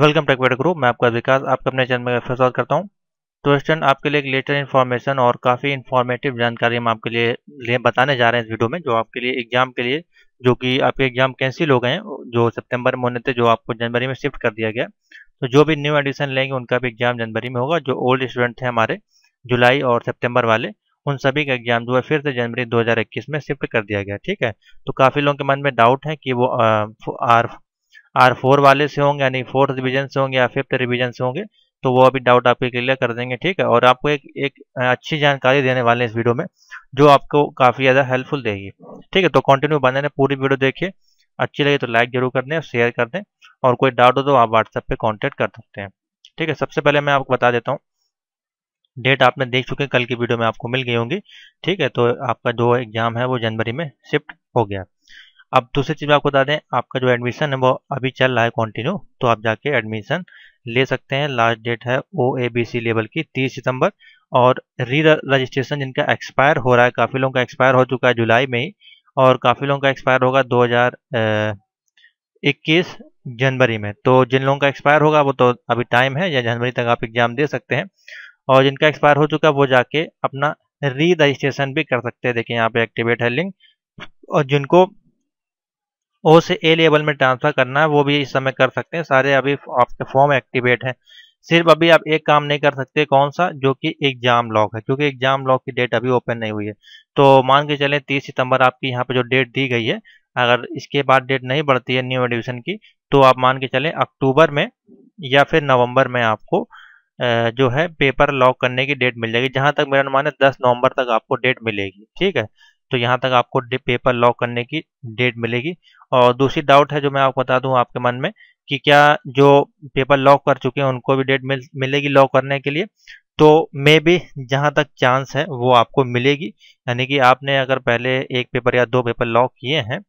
welcome take वेड group मैं आपका विकास आपके अपने चैनल में स्वागत करता हूँ तो स्टूडेंट आपके लिए एक लेटर इन्फॉर्मेशन और काफ़ी इन्फॉर्मेटिव जानकारी हम आपके लिए ले बताने जा रहे हैं इस वीडियो में जो आपके लिए एग्जाम के लिए जो कि आपके एग्जाम कैंसिल हो गए हैं जो सितंबर में होने थे जो आपको जनवरी में शिफ्ट कर दिया गया तो जो भी न्यू एडिशन लेंगे उनका भी एग्जाम जनवरी में होगा जो ओल्ड स्टूडेंट थे हमारे जुलाई और सेप्टेम्बर वाले उन सभी का एग्जाम जो है फिर से जनवरी दो में शिफ्ट कर दिया गया ठीक है तो काफ़ी लोगों के मन में डाउट है कि वो आर आर फोर वाले से होंगे यानी फोर्थ रिविजन से होंगे या फिफ्थ रिविजन से होंगे तो वो अभी डाउट आपके क्लियर कर देंगे ठीक है और आपको एक एक अच्छी जानकारी देने वाले हैं इस वीडियो में जो आपको काफ़ी ज़्यादा हेल्पफुल देगी ठीक है तो कंटिन्यू बने रहे पूरी वीडियो देखिए अच्छी लगी तो लाइक जरूर कर दें और शेयर कर दें और कोई डाउट हो तो आप व्हाट्सएप पे कॉन्टेक्ट कर सकते हैं ठीक है सबसे पहले मैं आपको बता देता हूँ डेट आपने देख चुके हैं कल की वीडियो में आपको मिल गई होंगी ठीक है तो आपका जो एग्ज़ाम है वो जनवरी में शिफ्ट हो गया अब दूसरी चीज़ में आपको बता दें आपका जो एडमिशन है वो अभी चल रहा है कंटिन्यू तो आप जाके एडमिशन ले सकते हैं लास्ट डेट है ओ ए बी सी लेवल की तीस सितंबर और री रजिस्ट्रेशन जिनका एक्सपायर हो रहा है काफ़ी लोगों का एक्सपायर हो चुका है जुलाई में ही और काफ़ी लोगों का एक्सपायर होगा दो हज़ार इक्कीस जनवरी में तो जिन लोगों का एक्सपायर होगा वो तो अभी टाइम है या जनवरी तक आप एग्ज़ाम दे सकते हैं और जिनका एक्सपायर हो चुका है वो जाके अपना री रजिस्ट्रेशन भी कर सकते हैं देखिए यहाँ पे एक्टिवेट है लिंक और जिनको ओ से ए लेवल में ट्रांसफर करना है वो भी इस समय कर सकते हैं सारे अभी आपके फॉर्म एक्टिवेट हैं सिर्फ अभी आप एक काम नहीं कर सकते कौन सा जो कि एग्जाम लॉक है क्योंकि एग्जाम लॉक की डेट अभी ओपन नहीं हुई है तो मान के चलें तीस सितंबर आपकी यहाँ पर जो डेट दी गई है अगर इसके बाद डेट नहीं बढ़ती है न्यू एडमिशन की तो आप मान के चलें अक्टूबर में या फिर नवम्बर में आपको जो है पेपर लॉक करने की डेट मिल जाएगी जहां तक मेरा अनुमान है दस नवंबर तक आपको डेट मिलेगी ठीक है तो यहाँ तक आपको पेपर लॉक करने की डेट मिलेगी और दूसरी डाउट है जो मैं आपको बता दूँ आपके मन में कि क्या जो पेपर लॉक कर चुके हैं उनको भी डेट मिल मिलेगी लॉक करने के लिए तो मे भी जहाँ तक चांस है वो आपको मिलेगी यानी कि आपने अगर पहले एक पेपर या दो पेपर लॉक किए हैं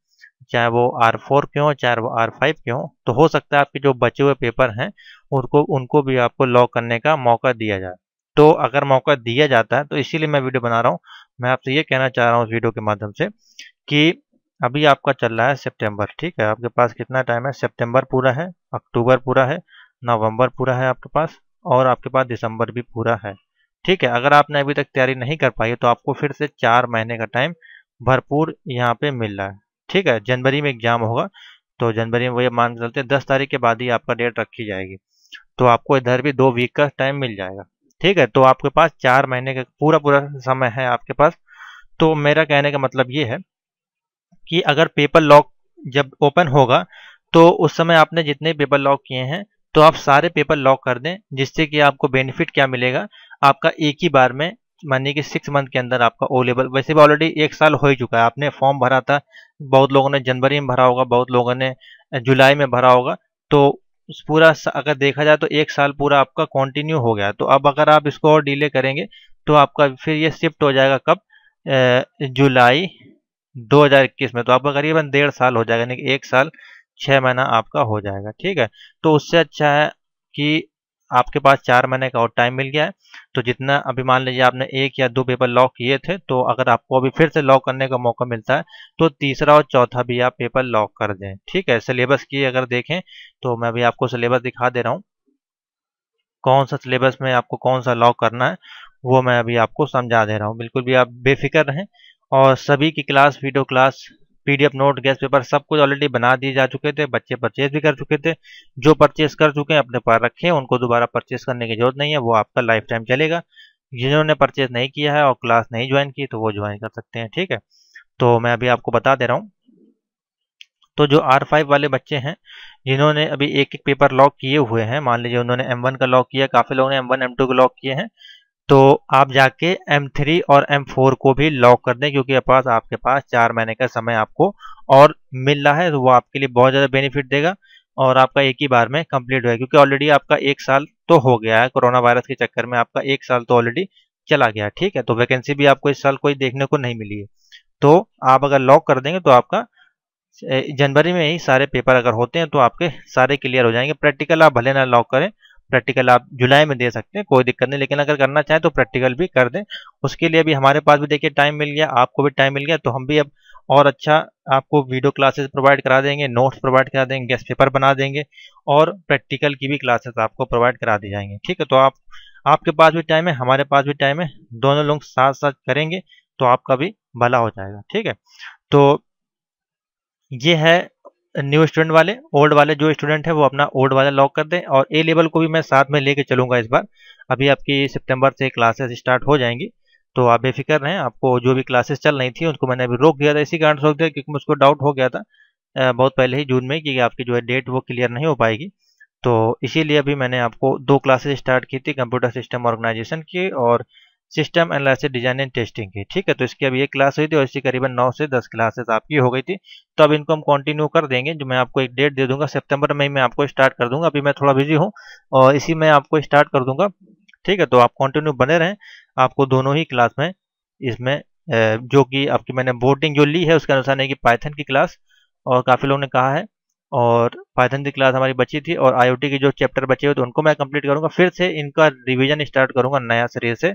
चाहे वो आर फोर के हों चाहे वो आर फाइव के हों तो हो सकता है आपके जो बचे हुए पेपर हैं उनको उनको भी आपको लॉक करने का मौका दिया जाए तो अगर मौका दिया जाता है तो इसीलिए मैं वीडियो बना रहा हूँ मैं आपसे ये कहना चाह रहा हूँ उस वीडियो के माध्यम से कि अभी आपका चल रहा है सितंबर ठीक है आपके पास कितना टाइम है सितंबर पूरा है अक्टूबर पूरा है नवंबर पूरा है आपके पास और आपके पास दिसंबर भी पूरा है ठीक है अगर आपने अभी तक तैयारी नहीं कर पाई तो आपको फिर से चार महीने का टाइम भरपूर यहाँ पे मिल रहा है ठीक है जनवरी में एग्जाम होगा तो जनवरी में वही मान के चलते दस तारीख के बाद ही आपका डेट रखी जाएगी तो आपको इधर भी दो वीक का टाइम मिल जाएगा ठीक है तो आपके पास चार महीने का पूरा पूरा समय है आपके पास तो मेरा कहने का मतलब ये है कि अगर पेपर लॉक जब ओपन होगा तो उस समय आपने जितने पेपर लॉक किए हैं तो आप सारे पेपर लॉक कर दें जिससे कि आपको बेनिफिट क्या मिलेगा आपका एक ही बार में मानिए कि सिक्स मंथ के अंदर आपका ओ लेवल वैसे भी ऑलरेडी एक साल हो ही चुका है आपने फॉर्म भरा था बहुत लोगों ने जनवरी में भरा होगा बहुत लोगों ने जुलाई में भरा होगा तो पूरा अगर देखा जाए तो एक साल पूरा आपका कंटिन्यू हो गया तो अब अगर आप इसको और डिले करेंगे तो आपका फिर ये शिफ्ट हो जाएगा कब जुलाई 2021 में तो आपका करीबन डेढ़ साल हो जाएगा यानी कि एक साल छः महीना आपका हो जाएगा ठीक है तो उससे अच्छा है कि आपके पास चार महीने का और टाइम मिल गया है तो जितना अभी मान लीजिए आपने एक या दो पेपर लॉक किए थे तो अगर आपको अभी फिर से लॉक करने का मौका मिलता है तो तीसरा और चौथा भी आप पेपर लॉक कर दें ठीक है सिलेबस की अगर देखें तो मैं अभी आपको सिलेबस दिखा दे रहा हूँ कौन सा सिलेबस में आपको कौन सा लॉक करना है वो मैं अभी आपको समझा दे रहा हूँ बिल्कुल भी आप बेफिक्र रहें और सभी की class video class PDF note guess paper सब कुछ ऑलरेडी बना दिए जा चुके थे बच्चे परचेज भी कर चुके थे जो परचेज कर चुके हैं अपने पास रखे उनको दोबारा परचेज करने की जरूरत नहीं है वो आपका लाइफ टाइम चलेगा जिन्होंने परचेज नहीं किया है और क्लास नहीं ज्वाइन की तो वो ज्वाइन कर सकते हैं ठीक है तो मैं अभी आपको बता दे रहा हूँ तो जो आर फाइव वाले बच्चे हैं जिन्होंने अभी एक एक पेपर लॉक किए हुए हैं मान लीजिए उन्होंने एम वन का लॉक किया काफ़ी लोगों ने एम वन एम टू का लॉक किए हैं तो आप जाके M3 और M4 को भी लॉक कर दें क्योंकि पास आपके पास चार महीने का समय आपको और मिल रहा है तो वो आपके लिए बहुत ज़्यादा बेनिफिट देगा और आपका एक ही बार में कंप्लीट होगा क्योंकि ऑलरेडी आपका एक साल तो हो गया है कोरोना वायरस के चक्कर में आपका एक साल तो ऑलरेडी चला गया ठीक है तो वैकेंसी भी आपको इस साल कोई देखने को नहीं मिली है तो आप अगर लॉक कर देंगे तो आपका जनवरी में ही सारे पेपर अगर होते हैं तो आपके सारे क्लियर हो जाएंगे प्रैक्टिकल आप भले ना लॉक करें प्रैक्टिकल आप जुलाई में दे सकते हैं कोई दिक्कत नहीं लेकिन अगर करना चाहें तो प्रैक्टिकल भी कर दें उसके लिए भी हमारे पास भी देखिए टाइम मिल गया आपको भी टाइम मिल गया तो हम भी अब और अच्छा आपको वीडियो क्लासेस प्रोवाइड करा देंगे नोट्स प्रोवाइड करा देंगे गेस्ट पेपर बना देंगे और प्रैक्टिकल की भी क्लासेस आपको प्रोवाइड करा दी जाएंगे ठीक है तो आप आपके पास भी टाइम है हमारे पास भी टाइम है दोनों लोग साथ साथ करेंगे तो आपका भी भला हो जाएगा ठीक है तो ये है न्यू स्टूडेंट वाले ओल्ड वाले जो स्टूडेंट है वो अपना ओल्ड वाला लॉक कर दें और ए लेवल को भी मैं साथ में लेके चलूंगा इस बार अभी आपकी सितंबर से क्लासेस स्टार्ट हो जाएंगी तो आप बेफिक्र रहें आपको जो भी क्लासेस चल रही थी उनको मैंने अभी रोक दिया था इसी कारण से रोक दिया क्योंकि मुझको डाउट हो गया था बहुत पहले ही जून में कि आपकी जो है डेट वो क्लियर नहीं हो पाएगी तो इसीलिए अभी मैंने आपको दो क्लासेस स्टार्ट की थी कंप्यूटर सिस्टम ऑर्गेनाइजेशन की और system analysis design and testing की ठीक है तो इसकी अभी एक क्लास हुई थी और इसकी करीबन नौ से दस क्लासेस आपकी हो गई थी तो अब इनको हम कंटिन्यू कर देंगे जो मैं आपको एक डेट दे दूंगा सितंबर में ही मैं आपको स्टार्ट कर दूंगा अभी मैं थोड़ा बिजी हूँ और इसी में आपको स्टार्ट कर दूंगा ठीक है तो आप कॉन्टिन्यू बने रहें आपको दोनों ही क्लास में इसमें जो कि आपकी मैंने बोर्डिंग जो ली है उसके अनुसार नहीं कि पाइथन की क्लास और काफ़ी लोगों ने कहा है और पाइथन की क्लास हमारी बची थी और आईओटी के जो चैप्टर बचे हुए तो उनको मैं कंप्लीट करूंगा फिर से इनका रिवीजन स्टार्ट करूंगा नया शरीर से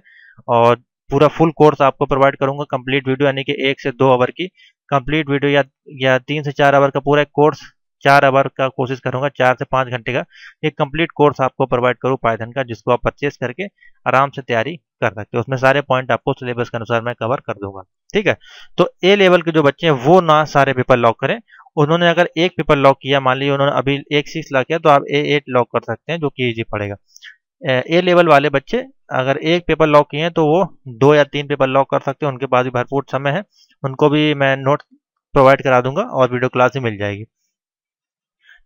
और पूरा फुल कोर्स आपको प्रोवाइड करूंगा कंप्लीट वीडियो यानी कि एक से दो आवर की कंप्लीट वीडियो या या तीन से चार आवर का पूरा एक कोर्स चार आवर का कोशिश करूंगा चार से पांच घंटे का एक कंप्लीट कोर्स आपको प्रोवाइड करूँ पायधन का जिसको आप परचेस करके आराम से तैयारी कर सकते हो उसमें सारे पॉइंट आपको सिलेबस के अनुसार मैं कवर कर दूंगा ठीक है तो ए लेवल के जो बच्चे हैं वो ना सारे पेपर लॉक करें उन्होंने अगर एक पेपर लॉक किया मान लीजिए उन्होंने अभी एक सिक्स लॉक किया तो आप ए एट लॉक कर सकते हैं जो कि ईजी पड़ेगा ए लेवल वाले बच्चे अगर एक पेपर लॉक किए हैं तो वो दो या तीन पेपर लॉक कर सकते हैं उनके पास भी भरपूर समय है उनको भी मैं नोट प्रोवाइड करा दूंगा और वीडियो क्लास भी मिल जाएगी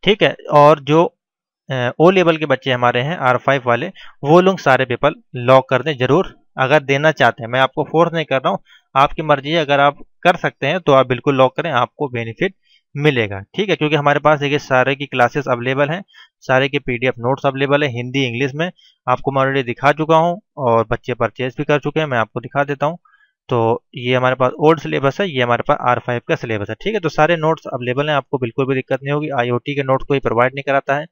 ठीक है और जो ओ लेवल के बच्चे हमारे हैं आर फाइव वाले वो लोग सारे पेपर लॉक कर दें जरूर अगर देना चाहते हैं मैं आपको फोर्स नहीं कर रहा हूँ आपकी मर्जी है अगर आप कर सकते हैं तो आप बिल्कुल लॉक करें आपको बेनिफिट मिलेगा ठीक है क्योंकि हमारे पास देखिए सारे की क्लासेस अवेलेबल हैं सारे के पीडीएफ नोट्स अवेलेबल है हिंदी इंग्लिश में आपको मैं ऑलरेडी दिखा चुका हूँ और बच्चे परचेज भी कर चुके हैं मैं आपको दिखा देता हूँ तो ये हमारे पास ओल्ड सिलेबस है ये हमारे पास आर फाइव का सिलेबस है ठीक है तो सारे नोट्स अवेलेबल हैं आपको बिल्कुल भी दिक्कत नहीं होगी आईओटी के नोट्स कोई प्रोवाइड नहीं कराता है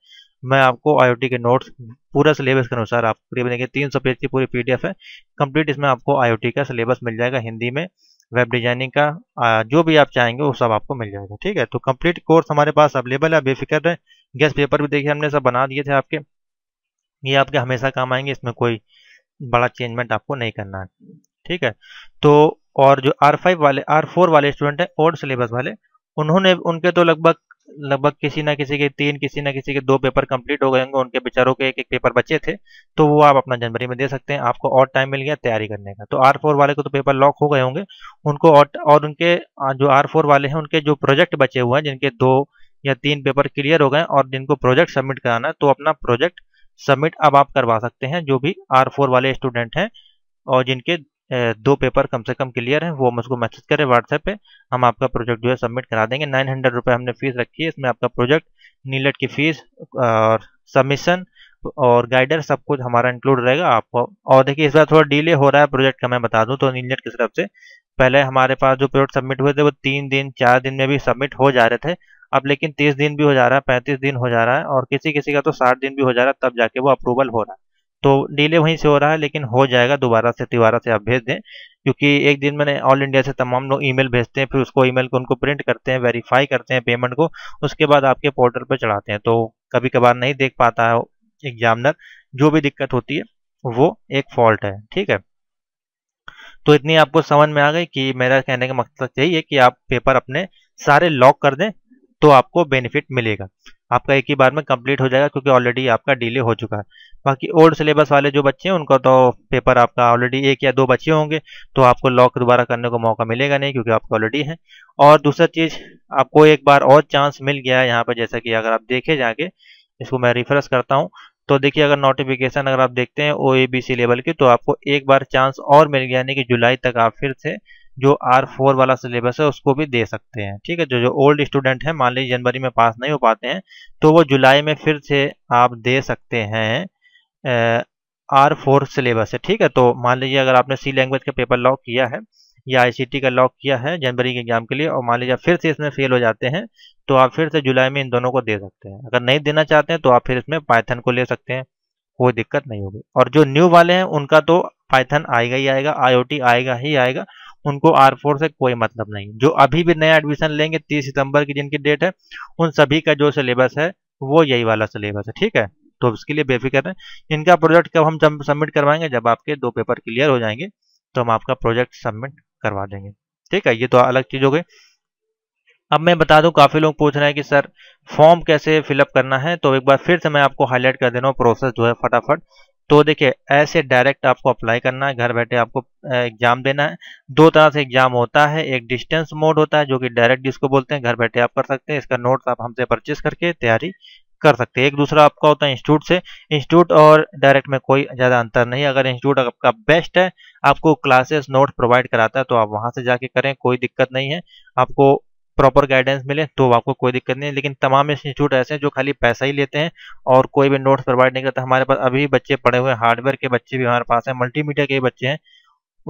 मैं आपको आईओटी के नोट्स पूरा सिलेबस के अनुसार आपको करीबन देखिए तीन सौ पेज की पूरी पीडीएफ है कंप्लीट इसमें आपको आईओटी का सिलेबस मिल जाएगा हिंदी में वेब डिजाइनिंग का जो भी आप चाहेंगे वो सब आपको मिल जाएगा ठीक है तो कंप्लीट कोर्स हमारे पास अवेलेबल है बेफिक्र है गैस पेपर भी देखिए हमने सब बना दिए थे आपके ये आपके हमेशा काम आएंगे इसमें कोई बड़ा चेंजमेंट आपको नहीं करना है ठीक है तो और जो आर फाइव वाले आर फोर वाले स्टूडेंट हैं ओल्ड सिलेबस वाले उन्होंने उनके तो लगभग लगभग किसी ना किसी के तीन किसी ना किसी के दो पेपर कंप्लीट हो गए होंगे उनके बेचारों के एक एक पेपर बचे थे तो वो आप अपना जनवरी में दे सकते हैं आपको और टाइम मिल गया तैयारी करने का तो आर फोर वाले को तो पेपर लॉक हो गए होंगे उनको और, और उनके जो आर फोर वाले हैं उनके जो प्रोजेक्ट बचे हुए हैं जिनके दो या तीन पेपर क्लियर हो गए और जिनको प्रोजेक्ट सबमिट कराना है तो अपना प्रोजेक्ट सबमिट अब आप करवा सकते हैं जो भी आर फोर वाले स्टूडेंट हैं और जिनके दो पेपर कम से कम क्लियर हैं वो हम उसको मैसेज करें व्हाट्सएप पे हम आपका प्रोजेक्ट जो है सबमिट करा देंगे नाइन हंड्रेड रुपये हमने फीस रखी है इसमें आपका प्रोजेक्ट नीलेट की फीस और सबमिशन और गाइडर सब कुछ हमारा इंक्लूड रहेगा आपको और देखिए इस बार थोड़ा डिले हो रहा है प्रोजेक्ट का मैं बता दूं तो नीलेट की तरफ से पहले हमारे पास जो प्रोजेक्ट सबमिट हुए थे वो तीन दिन चार दिन में भी सबमिट हो जा रहे थे अब लेकिन तीस दिन भी हो जा रहा है पैंतीस दिन हो जा रहा है और किसी किसी का तो साठ दिन भी हो जा रहा है तब जाके वो अप्रूवल हो रहा है तो डिले वहीं से हो रहा है लेकिन हो जाएगा दोबारा से तिबारा से आप भेज दें क्योंकि एक दिन मैंने ऑल इंडिया से तमाम लोग ईमेल भेजते हैं फिर उसको ईमेल को उनको प्रिंट करते हैं वेरीफाई करते हैं पेमेंट को उसके बाद आपके पोर्टल पर चढ़ाते हैं तो कभी कभार नहीं देख पाता है एग्जामिनर जो भी दिक्कत होती है वो एक फॉल्ट है ठीक है तो इतनी आपको समझ में आ गई कि मेरा कहने का मकसद मतलब यही है कि आप पेपर अपने सारे लॉक कर दें तो आपको बेनिफिट मिलेगा आपका एक ही बार में कंप्लीट हो जाएगा क्योंकि ऑलरेडी आपका डिले हो चुका है बाकी ओल्ड सिलेबस वाले जो बच्चे हैं उनका तो पेपर आपका ऑलरेडी एक या दो बच्चे होंगे तो आपको लॉक दोबारा करने को मौका मिलेगा नहीं क्योंकि आपका ऑलरेडी है और दूसरा चीज़ आपको एक बार और चांस मिल गया है यहाँ पर जैसा कि अगर आप देखे जाके इसको मैं रिफ्रेस करता हूँ तो देखिए अगर नोटिफिकेशन अगर आप देखते हैं ओ लेवल के तो आपको एक बार चांस और मिल गया यानी कि जुलाई तक आप फिर से जो आर फोर वाला सिलेबस है उसको भी दे सकते हैं ठीक है जो जो ओल्ड स्टूडेंट हैं मान लीजिए जनवरी में पास नहीं हो पाते हैं तो वो जुलाई में फिर से आप दे सकते हैं आर फोर सिलेबस है ठीक है तो मान लीजिए अगर आपने सी लैंग्वेज का पेपर लॉक किया है या आईसीटी का लॉक किया है जनवरी के एग्जाम के लिए और मान लीजिए फिर से इसमें फेल हो जाते हैं तो आप फिर से जुलाई में इन दोनों को दे सकते हैं अगर नहीं देना चाहते हैं तो आप फिर इसमें पाइथन को ले सकते हैं कोई दिक्कत नहीं होगी और जो न्यू वाले हैं उनका तो पाइथन आएगा ही आएगा आईओटी आएगा ही आएगा उनको आर फोर से कोई मतलब नहीं जो अभी भी नया एडमिशन लेंगे तीस सितंबर की जिनकी डेट है उन सभी का जो सिलेबस है वो यही वाला सिलेबस है ठीक है तो इसके लिए बेफिक्र है इनका प्रोजेक्ट कब हम सबमिट करवाएंगे जब आपके दो पेपर क्लियर हो जाएंगे तो हम आपका प्रोजेक्ट सबमिट करवा देंगे ठीक है ये तो अलग चीज़ हो गई अब मैं बता दूं काफ़ी लोग पूछ रहे हैं कि सर फॉर्म कैसे फिलअप करना है तो एक बार फिर से मैं आपको हाईलाइट कर दे रहा हूँ प्रोसेस जो है फटाफट तो देखिए ऐसे डायरेक्ट आपको अप्लाई करना है घर बैठे आपको एग्जाम देना है दो तरह से एग्जाम होता है एक डिस्टेंस मोड होता है जो कि डायरेक्ट जिसको बोलते हैं घर बैठे आप कर सकते हैं इसका नोट्स आप हमसे परचेस करके तैयारी कर सकते हैं एक दूसरा आपका होता है इंस्टीट्यूट से इंस्टीट्यूट और डायरेक्ट में कोई ज़्यादा अंतर नहीं अगर इंस्टीट्यूट आपका बेस्ट है आपको क्लासेस नोट प्रोवाइड कराता है तो आप वहाँ से जाके करें कोई दिक्कत नहीं है आपको प्रॉपर गाइडेंस मिले तो आपको कोई दिक्कत नहीं है लेकिन तमाम इंस्टीट्यूट ऐसे हैं जो खाली पैसा ही लेते हैं और कोई भी नोट्स प्रोवाइड नहीं करता हमारे पास अभी बच्चे पढ़े हुए हार्डवेयर के बच्चे भी हमारे पास हैं मल्टीमीडिया के बच्चे हैं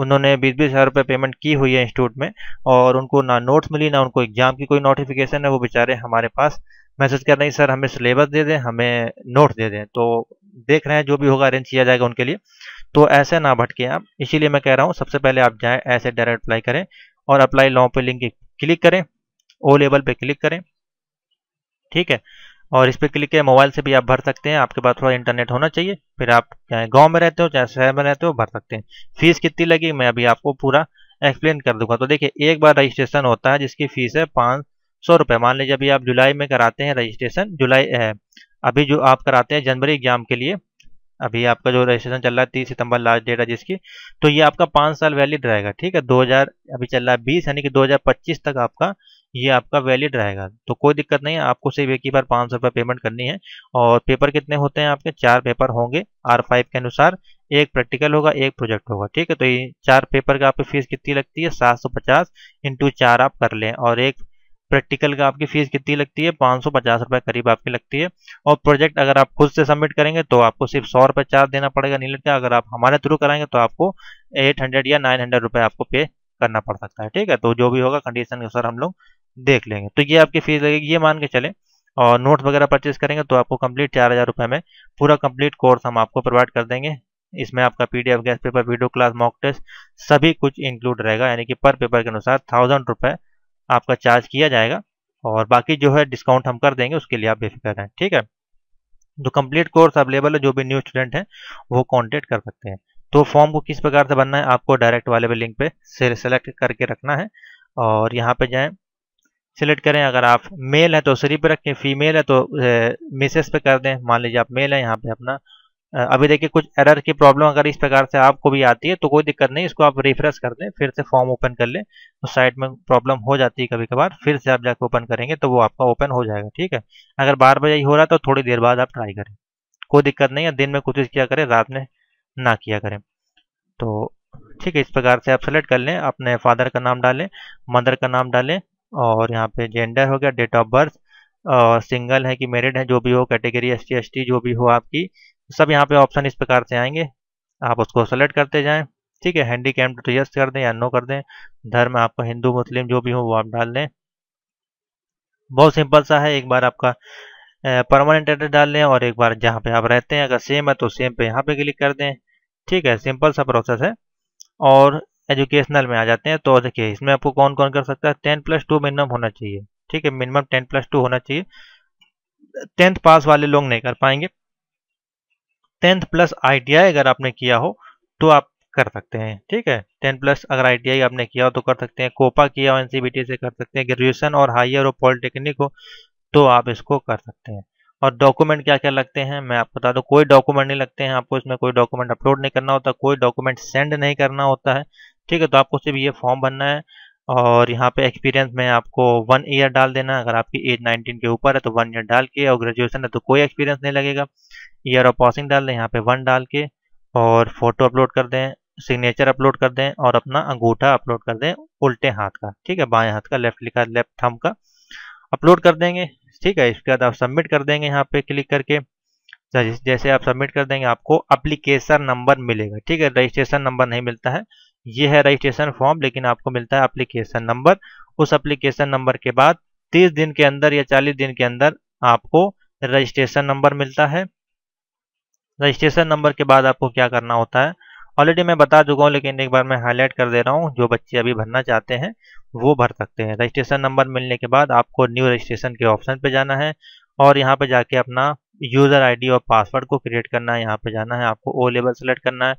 उन्होंने बीस बीस हज़ार रुपये पेमेंट की हुई है इंस्टीट्यूट में और उनको ना नोट्स मिली ना उनको एग्जाम की कोई नोटिफिकेशन है वो बेचारे हमारे पास मैसेज कर नहीं सर हमें सिलेबस दे दें हमें नोट दे दें तो देख रहे हैं जो भी होगा अरेंज किया जाएगा उनके लिए तो ऐसे ना भटके आप इसीलिए मैं कह रहा हूँ सबसे पहले आप जाएँ ऐसे डायरेक्ट अप्लाई करें और अप्लाई लॉ पे लिंक क्लिक करें ओ लेवल पे क्लिक करें ठीक है और इस पर क्लिक करें मोबाइल से भी आप भर सकते हैं आपके पास थोड़ा इंटरनेट होना चाहिए फिर आप चाहे गांव में रहते हो चाहे शहर में रहते हो भर सकते हैं फीस कितनी लगी मैं अभी आपको पूरा एक्सप्लेन कर दूंगा तो देखिए एक बार रजिस्ट्रेशन होता है जिसकी फीस है पाँच सौ रुपये मान लीजिए अभी आप जुलाई में कराते हैं रजिस्ट्रेशन जुलाई अभी जो आप कराते हैं जनवरी एग्जाम के लिए अभी आपका जो रजिस्ट्रेशन चल रहा है तीस सितंबर लास्ट डेट है जिसकी तो ये आपका पाँच साल वैलिड रहेगा ठीक है दो अभी चल रहा है बीस यानी कि दो तक आपका ये आपका वैलिड रहेगा तो कोई दिक्कत नहीं है आपको सिर्फ एक ही बार पाँच सौ रुपये पेमेंट करनी है और पेपर कितने होते हैं आपके चार पेपर होंगे आर फाइव के अनुसार एक प्रैक्टिकल होगा एक प्रोजेक्ट होगा ठीक है तो ये चार पेपर का आपकी फीस कितनी लगती है सात सौ पचास इंटू चार आप कर लें और एक प्रैक्टिकल का आपकी फीस कितनी लगती है पाँच सौ पचास रुपए करीब आपकी लगती है और प्रोजेक्ट अगर आप खुद से सबमिट करेंगे तो आपको सिर्फ सौ रुपये चार्ज देना पड़ेगा नीलेट का अगर आप हमारे थ्रू कराएंगे तो आपको एट हंड्रेड या नाइन हंड्रेड रुपये आपको पे करना पड़ सकता है ठीक है तो जो भी होगा कंडीशन के अनुसार हम लोग देख लेंगे तो ये आपकी फीस लगेगी ये मान के चले और नोट्स वगैरह परचेज करेंगे तो आपको कंप्लीट चार हज़ार रुपये में पूरा कम्प्लीट कोर्स हम आपको प्रोवाइड कर देंगे इसमें आपका PDF guess paper video class mock test सभी कुछ इंक्लूड रहेगा यानी कि पर पेपर के अनुसार थाउजेंड रुपये आपका चार्ज किया जाएगा और बाकी जो है डिस्काउंट हम कर देंगे उसके लिए आप बेफिक्र रहें ठीक है तो कंप्लीट कोर्स अवेलेबल है जो भी न्यू स्टूडेंट हैं वो कॉन्टेक्ट कर सकते हैं तो फॉर्म को किस प्रकार से बनना है आपको डायरेक्ट वाले लिंक पे सेलेक्ट करके रखना है और यहाँ पे जाएं सिलेक्ट करें अगर आप मेल है तो सरी पे रखें फीमेल है तो मैसेज पे कर दें मान लीजिए आप मेल है यहाँ पे अपना अभी देखिए कुछ एरर की प्रॉब्लम अगर इस प्रकार से आपको भी आती है तो कोई दिक्कत नहीं इसको आप रिफ्रेश कर दें फिर से फॉर्म ओपन कर लें तो साइट में प्रॉब्लम हो जाती है कभी कभार फिर से आप जाकर ओपन करेंगे तो वो आपका ओपन हो जाएगा ठीक है अगर बार बार यही हो रहा है तो थोड़ी देर बाद आप ट्राई करें कोई दिक्कत नहीं है दिन में कोशिश किया करें रात में ना किया करें तो ठीक है इस प्रकार से आप सेलेक्ट कर लें अपने फादर का नाम डालें मदर का नाम डालें और यहाँ पे जेंडर हो गया डेट ऑफ बर्थ और सिंगल है कि मेरिड है जो भी हो कैटेगरी एस टी जो भी हो आपकी सब यहाँ पे ऑप्शन इस प्रकार से आएंगे आप उसको सेलेक्ट करते जाएं ठीक है हैंडी कैम तो यस कर दें या नो कर दें धर्म आपका हिंदू मुस्लिम जो भी हो वो आप डाल दें बहुत सिंपल सा है एक बार आपका परमानेंट एड्रेस डाल लें और एक बार जहाँ पे आप रहते हैं अगर सेम है तो सेम पे यहाँ पे क्लिक कर दें ठीक है सिंपल सा प्रोसेस है और एजुकेशनल में आ जाते हैं तो देखिए इसमें आपको कौन कौन कर सकता है टेन प्लस टू मिनिमम होना चाहिए ठीक है मिनिमम टेन प्लस टू होना चाहिए टेंथ पास वाले लोग नहीं कर पाएंगे टेंथ प्लस आईटीआई अगर आपने किया हो तो आप कर सकते हैं ठीक है टेन प्लस अगर आईटीआई आपने किया हो तो कर सकते हैं कोपा किया हो एनसीबीटी से कर सकते हैं ग्रेजुएशन और हायर और पॉलिटेक्निक हो तो आप इसको कर सकते हैं और डॉक्यूमेंट क्या क्या लगते हैं मैं आपको बता दूं कोई डॉक्यूमेंट नहीं लगते हैं आपको इसमें कोई डॉक्यूमेंट अपलोड नहीं करना होता कोई डॉक्यूमेंट सेंड नहीं करना होता है ठीक है तो आपको सिर्फ ये फॉर्म भरना है और यहाँ पे एक्सपीरियंस में आपको वन ईयर डाल देना अगर आपकी एज 19 के ऊपर है तो वन ईयर डाल के और ग्रेजुएशन है तो कोई एक्सपीरियंस नहीं लगेगा ईयर ऑफ पासिंग डाल दें यहाँ पे वन डाल के और फोटो अपलोड कर दें सिग्नेचर अपलोड कर दें और अपना अंगूठा अपलोड कर दें उल्टे हाथ का ठीक है बाएं हाथ का लेफ्ट लिखा लेफ्ट थम का अपलोड कर देंगे ठीक है इसके बाद आप सबमिट कर देंगे यहाँ पे क्लिक करके जैसे आप सबमिट कर देंगे आपको अप्लीकेशन नंबर मिलेगा ठीक है रजिस्ट्रेशन नंबर नहीं मिलता है ये है रजिस्ट्रेशन फॉर्म लेकिन आपको मिलता है अप्लीकेशन नंबर उस अप्लीकेशन नंबर के बाद तीस दिन के अंदर या चालीस दिन के अंदर आपको रजिस्ट्रेशन नंबर मिलता है रजिस्ट्रेशन नंबर के बाद आपको क्या करना होता है ऑलरेडी मैं बता चुका हूँ लेकिन एक बार मैं हाईलाइट कर दे रहा हूँ जो बच्चे अभी भरना चाहते हैं वो भर सकते हैं रजिस्ट्रेशन नंबर मिलने के बाद आपको न्यू रजिस्ट्रेशन के ऑप्शन पे जाना है और यहाँ पे जाके अपना यूज़र आईडी और पासवर्ड को क्रिएट करना है यहाँ पे जाना है आपको ओ लेवल सेलेक्ट करना है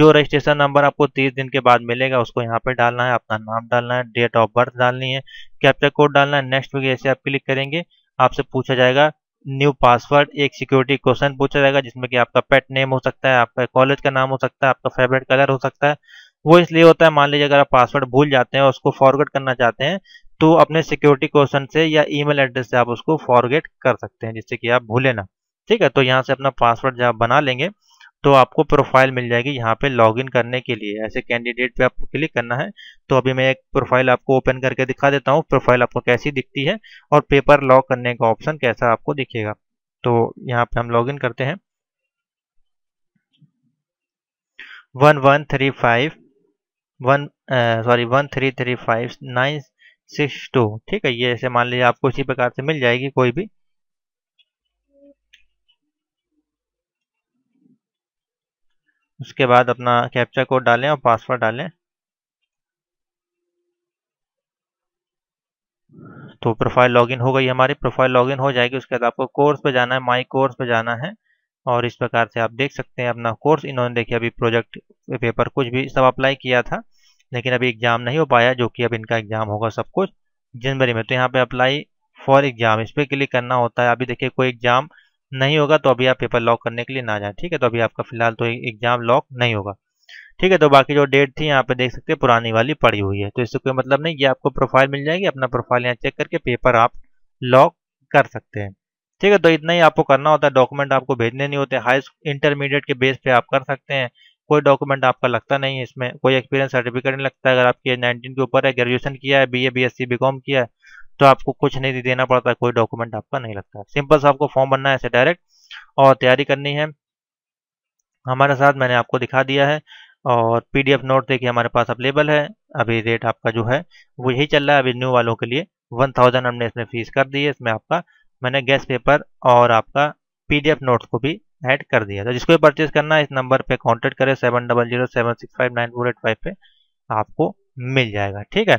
जो रजिस्ट्रेशन नंबर आपको 30 दिन के बाद मिलेगा उसको यहाँ पे डालना है अपना नाम डालना है डेट ऑफ बर्थ डालनी है कैप्चर कोड डालना है नेक्स्ट वगैरह से आप क्लिक करेंगे आपसे पूछा जाएगा न्यू पासवर्ड एक सिक्योरिटी क्वेश्चन पूछा जाएगा जिसमें कि आपका पेट नेम हो सकता है आपका कॉलेज का नाम हो सकता है आपका फेवरेट कलर हो सकता है वो इसलिए होता है मान लीजिए अगर आप पासवर्ड भूल जाते हैं और उसको फॉरवर्ड करना चाहते हैं तो अपने सिक्योरिटी क्वेश्चन से या ईमेल एड्रेस से आप उसको फॉरवर्ड कर सकते हैं जिससे कि आप भूलें ना ठीक है तो यहाँ से अपना पासवर्ड जब बना लेंगे तो आपको प्रोफाइल मिल जाएगी यहाँ पे लॉगिन करने के लिए ऐसे कैंडिडेट पे आपको क्लिक करना है तो अभी मैं एक प्रोफाइल आपको ओपन करके दिखा देता हूँ प्रोफाइल आपको कैसी दिखती है और पेपर लॉक करने का ऑप्शन कैसा आपको दिखेगा तो यहाँ पे हम इन करते हैं one one three five one sorry one three three five nine six two ठीक है ये ऐसे मान लीजिए आपको इसी प्रकार से मिल जाएगी कोई भी उसके बाद अपना कैप्चा कोड डालें और पासवर्ड डालें तो प्रोफाइल लॉगिन हो गई हमारी प्रोफाइल लॉगिन हो जाएगी उसके बाद आपको कोर्स पे जाना है माई कोर्स पे जाना है और इस प्रकार से आप देख सकते हैं अपना कोर्स इन्होंने देखिए अभी प्रोजेक्ट पेपर कुछ भी सब अप्लाई किया था लेकिन अभी एग्जाम नहीं हो पाया जो कि अब इनका एग्जाम होगा सब कुछ जनवरी में तो यहाँ पे अप्लाई फॉर एग्जाम इस पर क्लिक करना होता है अभी देखिए कोई एग्जाम नहीं होगा तो अभी आप पेपर लॉक करने के लिए ना जाए ठीक है तो अभी आपका फिलहाल तो एग्जाम लॉक नहीं होगा ठीक है तो बाकी जो डेट थी यहाँ पे देख सकते हैं पुरानी वाली पड़ी हुई है तो इससे कोई मतलब नहीं ये आपको प्रोफाइल मिल जाएगी अपना प्रोफाइल यहाँ चेक करके पेपर आप लॉक कर सकते हैं ठीक है तो इतना ही आपको करना होता है डॉक्यूमेंट आपको भेजने नहीं होते हाई इंटरमीडिएट के बेस पे आप कर सकते हैं कोई डॉक्यूमेंट आपका लगता नहीं है इसमें कोई एक्सपीरियंस सर्टिफिकेट नहीं लगता है अगर आपकी नाइनटीन के ऊपर है ग्रेजुएशन किया है B A B S C B com किया है तो आपको कुछ नहीं देना पड़ता कोई डॉक्यूमेंट आपका नहीं लगता सिंपल सा आपको फॉर्म भरना है ऐसे डायरेक्ट और तैयारी करनी है हमारे साथ मैंने आपको दिखा दिया है और पीडीएफ नोट देखिए हमारे पास अवेलेबल है अभी रेट आपका जो है वो यही चल रहा है अभी न्यू वालों के लिए वन थाउजेंड हमने इसमें फीस कर दी है इसमें आपका मैंने गैस पेपर और आपका पीडीएफ नोट्स को भी ऐड कर दिया तो जिसको भी परचेज करना है इस नंबर पे कांटेक्ट करें seven double zero seven six five nine four eight five पे आपको मिल जाएगा ठीक है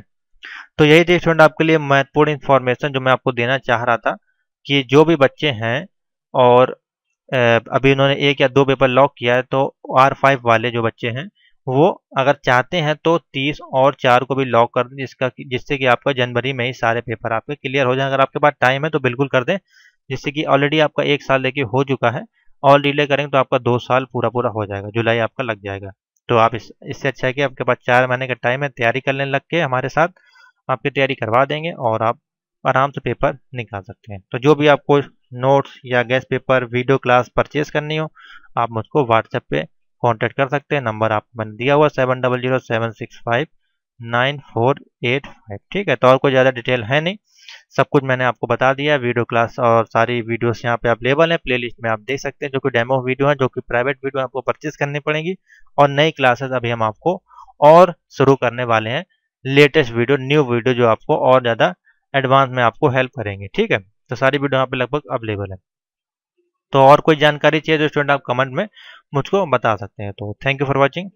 तो यही थी स्टूडेंट आपके लिए महत्वपूर्ण इन्फॉर्मेशन जो मैं आपको देना चाह रहा था कि जो भी बच्चे हैं और अभी उन्होंने एक या दो पेपर लॉक किया है तो आर फाइव वाले जो बच्चे हैं वो अगर चाहते हैं तो तीस और चार को भी लॉक कर दें जिसका जिससे कि आपका जनवरी में ही सारे पेपर आपके क्लियर हो जाए अगर आपके पास टाइम है तो बिल्कुल कर दें जिससे कि ऑलरेडी आपका एक साल लेके हो चुका है और डिले करेंगे तो आपका दो साल पूरा पूरा हो जाएगा जुलाई आपका लग जाएगा तो आप इस इससे अच्छा है कि आपके पास चार महीने का टाइम है तैयारी करने लग के हमारे साथ आपकी तैयारी करवा देंगे और आप आराम से पेपर निकाल सकते हैं तो जो भी आपको नोट्स या guess paper video class purchase करनी हो आप मुझको व्हाट्सएप पे कांटेक्ट कर सकते हैं नंबर आप मैंने दिया हुआ seven double zero seven six five nine four eight five ठीक है तो और कोई ज़्यादा डिटेल है नहीं सब कुछ मैंने आपको बता दिया वीडियो क्लास और सारी वीडियोस यहाँ पे अवेलेबल हैं प्लेलिस्ट में आप देख सकते हैं जो कि डेमो वीडियो है जो कि प्राइवेट वीडियो आपको परचेज करनी पड़ेगी और नई क्लासेस अभी हम आपको और शुरू करने वाले हैं लेटेस्ट वीडियो न्यू वीडियो जो आपको और ज़्यादा एडवांस में आपको हेल्प करेंगे ठीक है तो सारी वीडियो यहाँ पे लगभग अवेलेबल है तो और कोई जानकारी चाहिए जो तो स्टूडेंट आप कमेंट में मुझको बता सकते हैं तो थैंक यू फॉर वॉचिंग